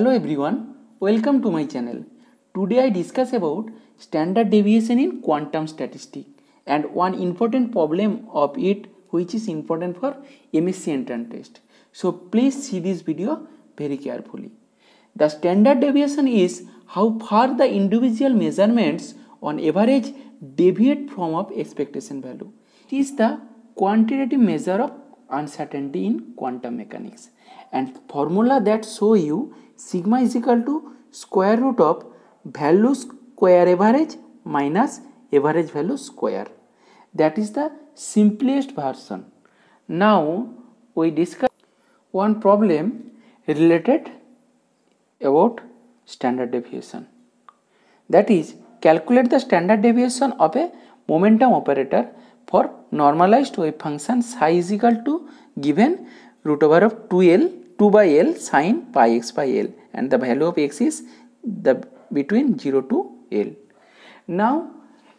Hello everyone, welcome to my channel. Today I discuss about standard deviation in quantum statistics and one important problem of it which is important for MSc entrance test. So please see this video very carefully. The standard deviation is how far the individual measurements on average deviate from of expectation value. It is the quantitative measure of uncertainty in quantum mechanics and formula that show you sigma is equal to square root of value square average minus average value square that is the simplest version now we discuss one problem related about standard deviation that is calculate the standard deviation of a momentum operator for normalized wave function psi is equal to given root over of 2l 2 by l sine pi x by l and the value of x is the between 0 to L. Now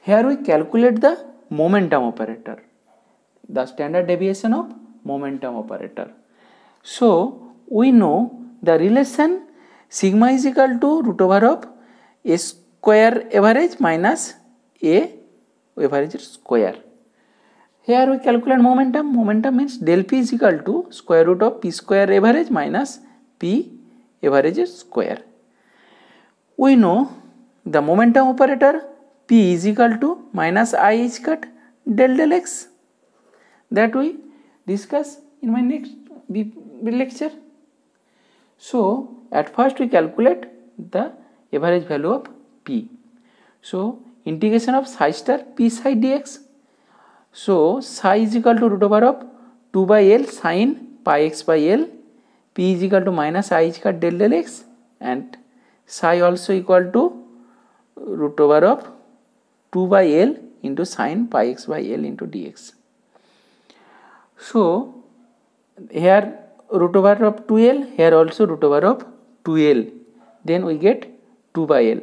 here we calculate the momentum operator, the standard deviation of momentum operator. So we know the relation sigma is equal to root over of a square average minus a average square. Here we calculate momentum. Momentum means del p is equal to square root of p square average minus p average square. We know the momentum operator P is equal to minus I h cut del del x that we discuss in my next lecture. So at first we calculate the average value of P. So integration of psi star P psi dx. So psi is equal to root over of 2 by L sine pi x by L p is equal to minus i is equal to del del x and psi also equal to root over of 2 by l into sin pi x by l into dx. So here root over of 2l here also root over of 2l then we get 2 by l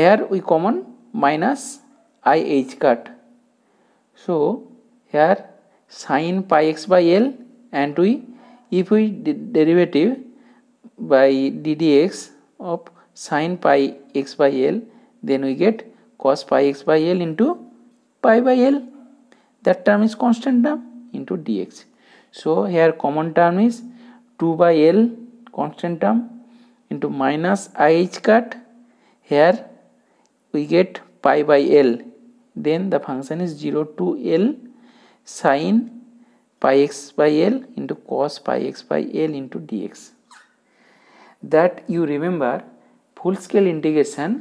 here we common minus i h cut so here sin pi x by l and we if we derivative by ddx of sin pi x by l then we get cos pi x by l into pi by l that term is constant term into dx so here common term is 2 by l constant term into minus i h cut here we get pi by l then the function is 0 to l sine pi x by L into cos pi x by L into dx. That you remember full scale integration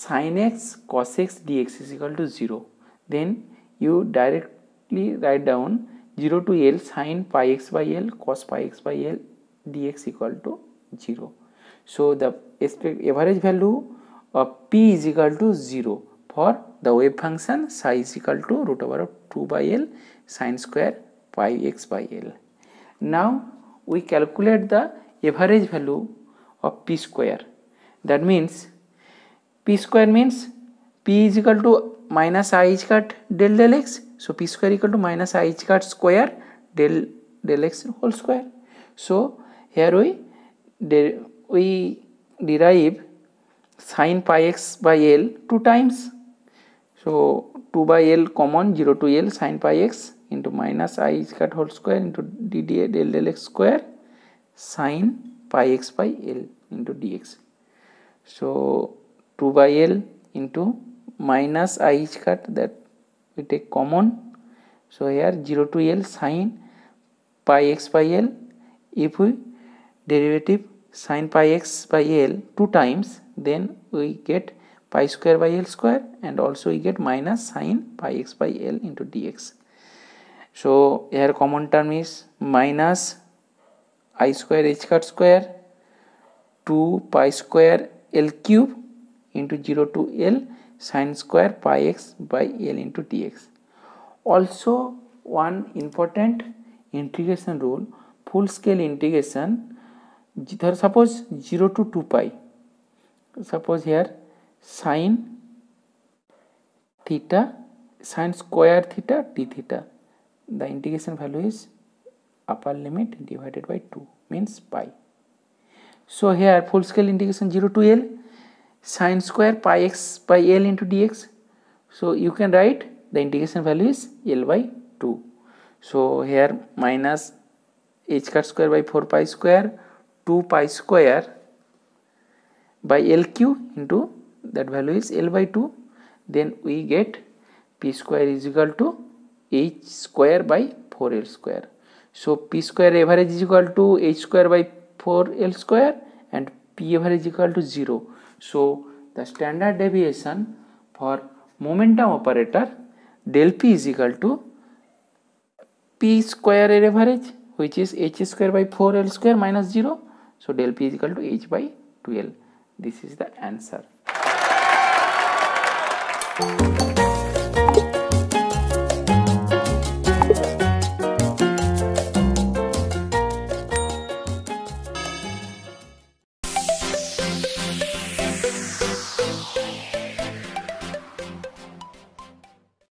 sin x cos x dx is equal to 0. Then you directly write down 0 to L sin pi x by L cos pi x by L dx equal to 0. So the average value of p is equal to 0 for the wave function psi is equal to root over 2 by L sine square 5x by L. Now we calculate the average value of p square. That means p square means p is equal to minus i h cut del del x. So p square equal to minus i h cut square del del x whole square. So here we de, we derive sine pi x by L two times. So 2 by L common 0 to L sine pi x into minus i is cut whole square into dda del del x square sine pi x by l into dx. So 2 by l into minus i is cut that we take common. So here 0 to l sine pi x by l if we derivative sine pi x by l two times then we get pi square by l square and also we get minus sine pi x by l into dx. So यार common term is minus i square h bar square two pi square l cube into zero to l sine square pi x बल into t x also one important integration rule full scale integration धर suppose zero to two pi suppose here sine theta sine square theta t theta the integration value is upper limit divided by 2 means pi. So here full scale integration 0 to L sine square pi x by L into dx. So you can write the integration value is L by 2. So here minus h cut square by 4 pi square 2 pi square by LQ into that value is L by 2 then we get p square is equal to h square bar l square so p square average is equal to h square bar l square and p average equal to zero so the standard deviation for momentum operator del p is equal to p square average हुई is h square bar l square minus zero so del p is equal to h बुएल्व this is the answer Thank you.